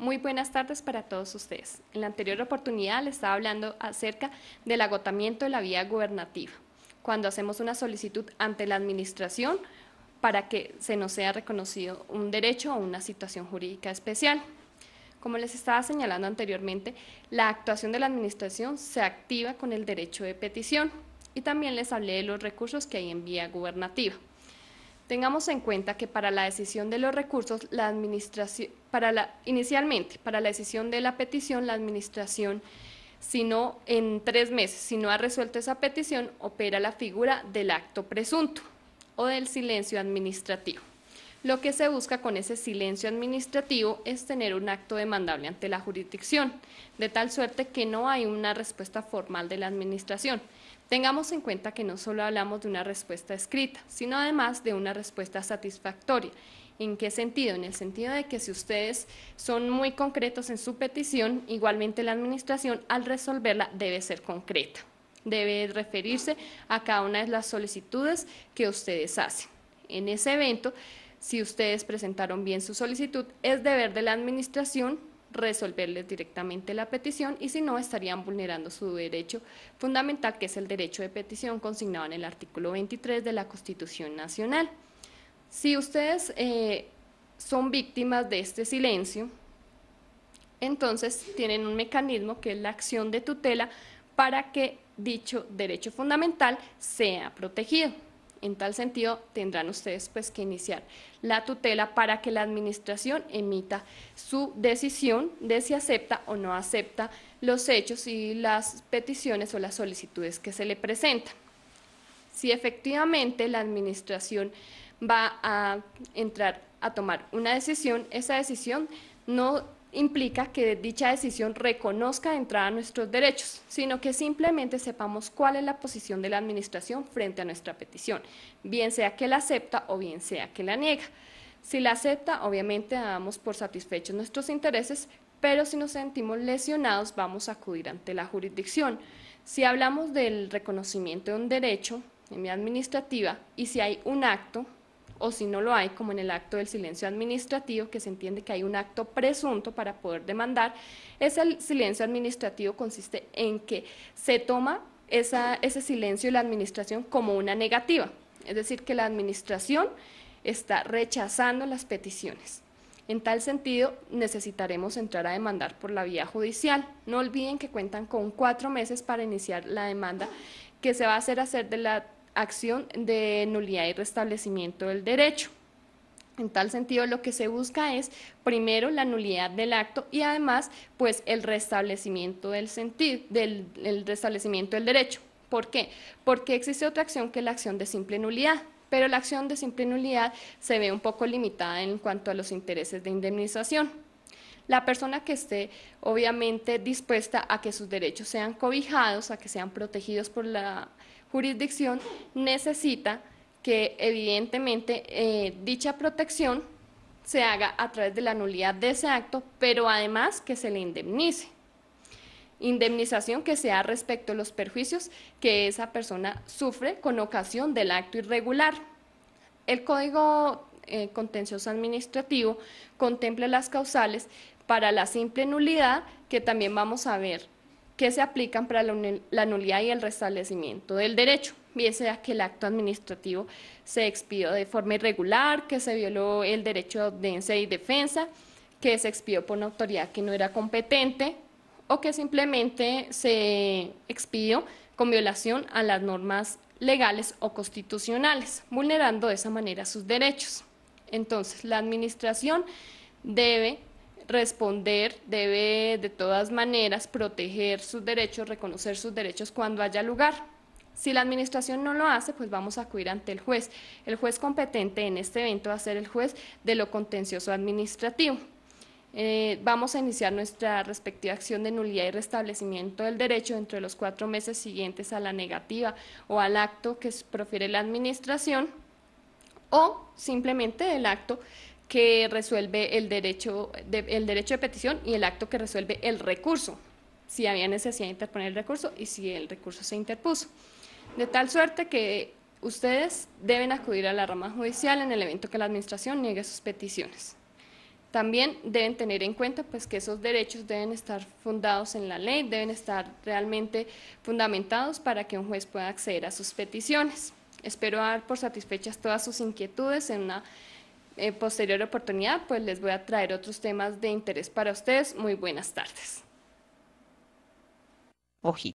Muy buenas tardes para todos ustedes. En la anterior oportunidad les estaba hablando acerca del agotamiento de la vía gubernativa, cuando hacemos una solicitud ante la administración para que se nos sea reconocido un derecho o una situación jurídica especial. Como les estaba señalando anteriormente, la actuación de la administración se activa con el derecho de petición y también les hablé de los recursos que hay en vía gubernativa. Tengamos en cuenta que para la decisión de los recursos, la administración, inicialmente, para la decisión de la petición, la administración, si no en tres meses, si no ha resuelto esa petición, opera la figura del acto presunto o del silencio administrativo. Lo que se busca con ese silencio administrativo es tener un acto demandable ante la jurisdicción, de tal suerte que no hay una respuesta formal de la administración. Tengamos en cuenta que no solo hablamos de una respuesta escrita, sino además de una respuesta satisfactoria. ¿En qué sentido? En el sentido de que si ustedes son muy concretos en su petición, igualmente la administración al resolverla debe ser concreta. Debe referirse a cada una de las solicitudes que ustedes hacen. En ese evento si ustedes presentaron bien su solicitud, es deber de la Administración resolverles directamente la petición y si no estarían vulnerando su derecho fundamental que es el derecho de petición consignado en el artículo 23 de la Constitución Nacional. Si ustedes eh, son víctimas de este silencio, entonces tienen un mecanismo que es la acción de tutela para que dicho derecho fundamental sea protegido. En tal sentido, tendrán ustedes pues que iniciar la tutela para que la administración emita su decisión de si acepta o no acepta los hechos y las peticiones o las solicitudes que se le presentan. Si efectivamente la administración va a entrar a tomar una decisión, esa decisión no implica que dicha decisión reconozca entrada a nuestros derechos, sino que simplemente sepamos cuál es la posición de la Administración frente a nuestra petición, bien sea que la acepta o bien sea que la niega. Si la acepta, obviamente damos por satisfechos nuestros intereses, pero si nos sentimos lesionados vamos a acudir ante la jurisdicción. Si hablamos del reconocimiento de un derecho en vía administrativa y si hay un acto o si no lo hay, como en el acto del silencio administrativo, que se entiende que hay un acto presunto para poder demandar, ese silencio administrativo consiste en que se toma ese silencio de la administración como una negativa, es decir, que la administración está rechazando las peticiones. En tal sentido, necesitaremos entrar a demandar por la vía judicial. No olviden que cuentan con cuatro meses para iniciar la demanda que se va a hacer hacer de la acción de nulidad y restablecimiento del derecho. En tal sentido, lo que se busca es primero la nulidad del acto y además, pues el restablecimiento del sentido, del restablecimiento del derecho. ¿Por qué? Porque existe otra acción que es la acción de simple nulidad, pero la acción de simple nulidad se ve un poco limitada en cuanto a los intereses de indemnización la persona que esté obviamente dispuesta a que sus derechos sean cobijados, a que sean protegidos por la jurisdicción, necesita que evidentemente eh, dicha protección se haga a través de la nulidad de ese acto, pero además que se le indemnice. Indemnización que sea respecto a los perjuicios que esa persona sufre con ocasión del acto irregular. El Código eh, Contencioso Administrativo contempla las causales para la simple nulidad, que también vamos a ver que se aplican para la nulidad y el restablecimiento del derecho, bien sea que el acto administrativo se expidió de forma irregular, que se violó el derecho de audiencia y defensa, que se expidió por una autoridad que no era competente o que simplemente se expidió con violación a las normas legales o constitucionales, vulnerando de esa manera sus derechos. Entonces, la administración debe responder, debe de todas maneras proteger sus derechos, reconocer sus derechos cuando haya lugar. Si la administración no lo hace, pues vamos a acudir ante el juez. El juez competente en este evento va a ser el juez de lo contencioso administrativo. Eh, vamos a iniciar nuestra respectiva acción de nulidad y restablecimiento del derecho dentro de los cuatro meses siguientes a la negativa o al acto que profiere la administración o simplemente el acto que resuelve el derecho de, derecho de petición y el acto que resuelve el recurso, si había necesidad de interponer el recurso y si el recurso se interpuso. De tal suerte que ustedes deben acudir a la rama judicial en el evento que la administración niegue sus peticiones. También deben tener en cuenta pues, que esos derechos deben estar fundados en la ley, deben estar realmente fundamentados para que un juez pueda acceder a sus peticiones. Espero dar por satisfechas todas sus inquietudes en una eh, posterior oportunidad, pues les voy a traer otros temas de interés para ustedes. Muy buenas tardes. Ojito.